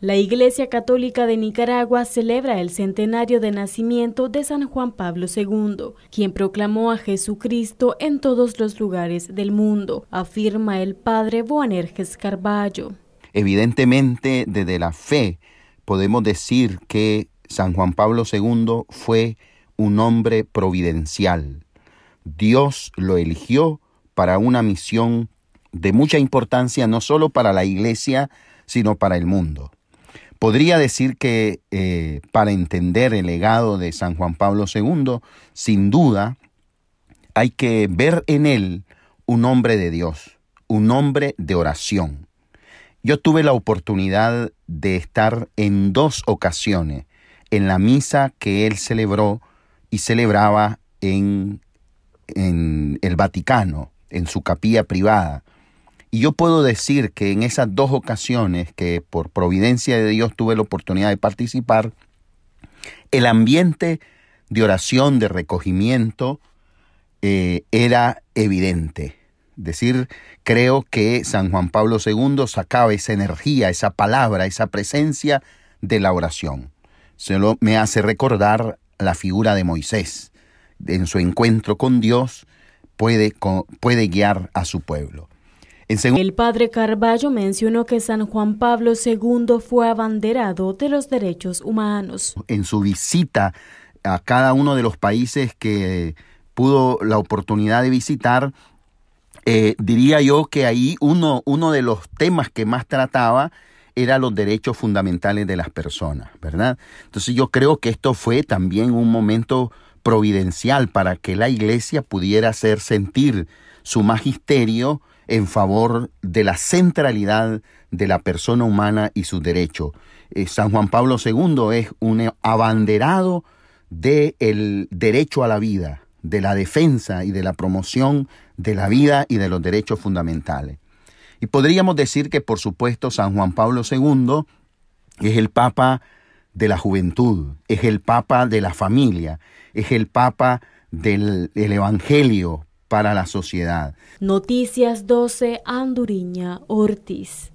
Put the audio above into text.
La Iglesia Católica de Nicaragua celebra el centenario de nacimiento de San Juan Pablo II, quien proclamó a Jesucristo en todos los lugares del mundo, afirma el padre Boanerges Carballo. Evidentemente, desde la fe podemos decir que San Juan Pablo II fue un hombre providencial. Dios lo eligió para una misión de mucha importancia, no solo para la Iglesia, sino para el mundo. Podría decir que eh, para entender el legado de San Juan Pablo II, sin duda, hay que ver en él un hombre de Dios, un hombre de oración. Yo tuve la oportunidad de estar en dos ocasiones en la misa que él celebró y celebraba en el Vaticano, en su capilla privada. Y yo puedo decir que en esas dos ocasiones que por providencia de Dios tuve la oportunidad de participar, el ambiente de oración, de recogimiento, eh, era evidente. Es decir, creo que San Juan Pablo II sacaba esa energía, esa palabra, esa presencia de la oración. Se me hace recordar la figura de Moisés. En su encuentro con Dios puede, puede guiar a su pueblo el padre Carballo mencionó que San Juan Pablo II fue abanderado de los derechos humanos. En su visita a cada uno de los países que pudo la oportunidad de visitar, eh, diría yo que ahí uno, uno de los temas que más trataba era los derechos fundamentales de las personas, ¿verdad? Entonces yo creo que esto fue también un momento providencial para que la iglesia pudiera hacer sentir su magisterio en favor de la centralidad de la persona humana y sus derechos. Eh, San Juan Pablo II es un abanderado del derecho a la vida, de la defensa y de la promoción de la vida y de los derechos fundamentales. Y podríamos decir que, por supuesto, San Juan Pablo II es el Papa de la juventud, es el Papa de la familia, es el Papa del Evangelio, para la sociedad. Noticias 12 Anduriña Ortiz.